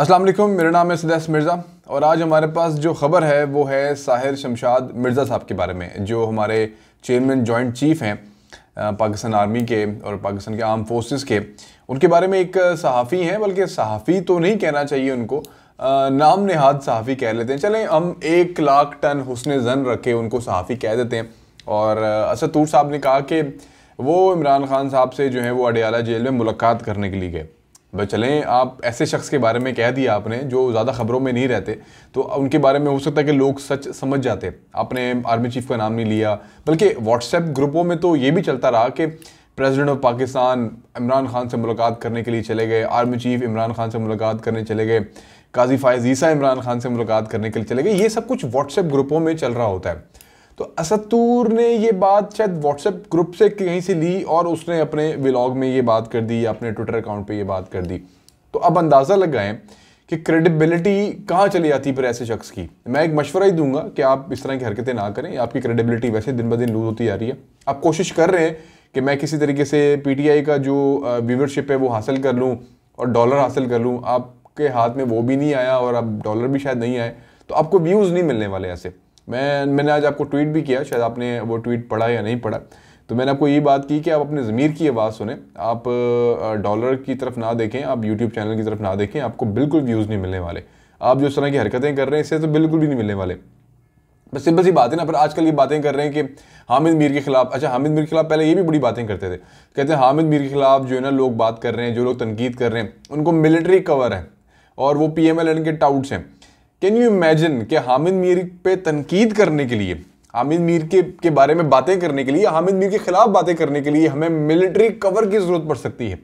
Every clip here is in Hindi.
अस्सलाम वालेकुम मेरा नाम है सदैस मिर्ज़ा और आज हमारे पास जो ख़बर है वो है साहिर शमशाद मिर्ज़ा साहब के बारे में जो हमारे चेयरमैन जॉइंट चीफ़ हैं पाकिस्तान आर्मी के और पाकिस्तान के आर्म फोर्सेस के उनके बारे में एक सहाफ़ी हैं बल्कि सहाफ़ी तो नहीं कहना चाहिए उनको आ, नाम नहाद सहाफ़ी कह लेते हैं चलें हम एक लाख टन हुसन जन रखे उनको सहाफ़ी कह देते हैं और असदूर साहब ने कहा कि वो इमरान खान साहब से जो है वो अडयाला जेल में मुलाकात करने के लिए गए भाई चलें आप ऐसे शख्स के बारे में कह दिया आपने जो ज़्यादा खबरों में नहीं रहते तो उनके बारे में हो सकता है कि लोग सच समझ जाते आपने आर्मी चीफ का नाम नहीं लिया बल्कि व्हाट्सएप ग्रुपों में तो ये भी चलता रहा कि प्रेसिडेंट ऑफ पाकिस्तान इमरान खान से मुलाकात करने के लिए चले गए आर्मी चीफ इमरान खान से मुलाकात करने चले गए काजी फायज ईसा इमरान खान से मुलाकात करने के लिए चले गए ये सब कुछ व्हाट्सएप ग्रुपों में चल रहा होता है तो असतूर ने ये बात शायद व्हाट्सएप ग्रुप से कहीं से ली और उसने अपने व्लॉग में ये बात कर दी या अपने ट्विटर अकाउंट पे ये बात कर दी तो अब अंदाज़ा लगाएं कि क्रेडिबिलिटी कहाँ चली जाती फिर ऐसे शख्स की मैं एक मशवरा ही दूंगा कि आप इस तरह की हरकतें ना करें आपकी क्रेडिबिलिटी वैसे दिन ब दिन लूज होती जा रही है आप कोशिश कर रहे हैं कि मैं किसी तरीके से पी का जो व्यूवरशिप है वो हासिल कर लूँ और डॉलर हासिल कर लूँ आपके हाथ में वो भी नहीं आया और अब डॉलर भी शायद नहीं आए तो आपको व्यूज़ नहीं मिलने वाले ऐसे मैं मैंने आज आपको ट्वीट भी किया शायद आपने वो ट्वीट पढ़ा या नहीं पढ़ा तो मैंने आपको ये बात की कि आप अपने ज़मीर की आवाज़ सुने आप डॉलर की तरफ ना देखें आप यूट्यूब चैनल की तरफ ना देखें आपको बिल्कुल व्यूज़ नहीं मिलने वाले आप जो इस तरह की हरकतें कर रहे हैं इससे तो बिल्कुल भी नहीं मिलने वाले बस सिंपल सी बात है ना पर आजकल ये बातें कर रहे हैं कि हामिद मीर के खिलाफ अच्छा हामिद मीर के खिलाफ पहले ये भी बड़ी बातें करते थे कहते हैं हामिद मीर के खिलाफ जो है ना लोग बात कर रहे हैं जो लोग तनकीद कर रहे हैं उनको मिलिट्री कवर है और वो पी एम एल एन के टाउट्स हैं कैन यू इमेजिन कि हामिद मीर पे तनकीद करने के लिए हामिद मीर के के बारे में बातें करने के लिए हामिद मीर के ख़िलाफ़ बातें करने के लिए हमें मिलिट्री कवर की ज़रूरत पड़ सकती है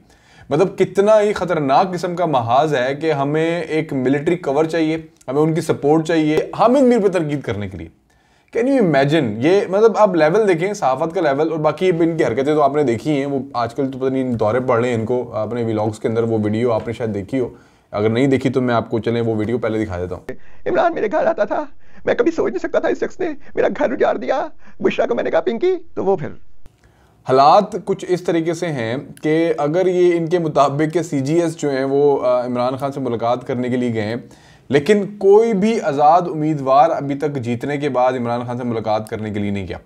मतलब कितना ही ख़तरनाक किस्म का महाज है कि हमें एक मिलिट्री कवर चाहिए हमें उनकी सपोर्ट चाहिए हामिद मीर पर तनकीद करने के लिए कैन यू इमेजिन ये मतलब आप लेवल देखें सहाफत का लेवल और बाकी इनकी हरकतें तो आपने देखी हैं वो आजकल तो पता नहीं दौरे पड़ रहे हैं इनको आपने व्लॉग्स के अंदर वो वीडियो आपने शायद देखी हो अगर नहीं देखी तो मैं आपको चले वो वीडियो पहले दिखा देता हूँ इमरान मेरे घर आता था मैं कभी सोच नहीं सकता था इस शख्स ने मेरा घर उजाड़ दिया बुशरा को मैंने कहा पिंकी तो वो फिर हालात कुछ इस तरीके से हैं कि अगर ये इनके मुताबिक के सी जो हैं वो इमरान खान से मुलाकात करने के लिए गए लेकिन कोई भी आज़ाद उम्मीदवार अभी तक जीतने के बाद इमरान खान से मुलाकात करने के लिए नहीं गया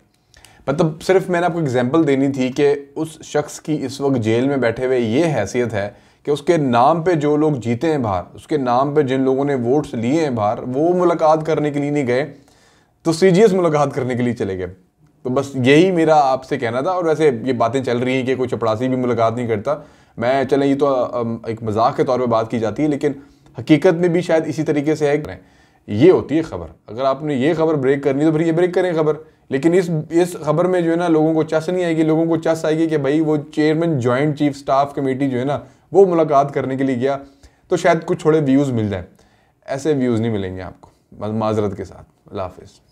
मतलब सिर्फ मैंने आपको एग्जांपल देनी थी कि उस शख्स की इस वक्त जेल में बैठे हुए ये हैसियत है कि उसके नाम पे जो लोग जीते हैं बाहर उसके नाम पे जिन लोगों ने वोट्स लिए हैं बाहर वो मुलाकात करने के लिए नहीं गए तो सीजीएस मुलाकात करने के लिए चले गए तो बस यही मेरा आपसे कहना था और वैसे ये बातें चल रही हैं कि कोई चपड़ासी भी मुलाकात नहीं करता मैं चलें ये तो एक मजाक के तौर पर बात की जाती है लेकिन हकीकत में भी शायद इसी तरीके से है ये होती है खबर अगर आपने ये खबर ब्रेक करनी तो फिर ये ब्रेक करें खबर लेकिन इस इस खबर में जो है ना लोगों को चस नहीं आएगी लोगों को चस आएगी कि भाई वो chairman joint chief staff committee जो है ना वो मुलाकात करने के लिए गया तो शायद कुछ थोड़े व्यूज़ मिल जाए ऐसे व्यूज़ नहीं मिलेंगे आपको माजरत के साथ अल्लाह हाफिज़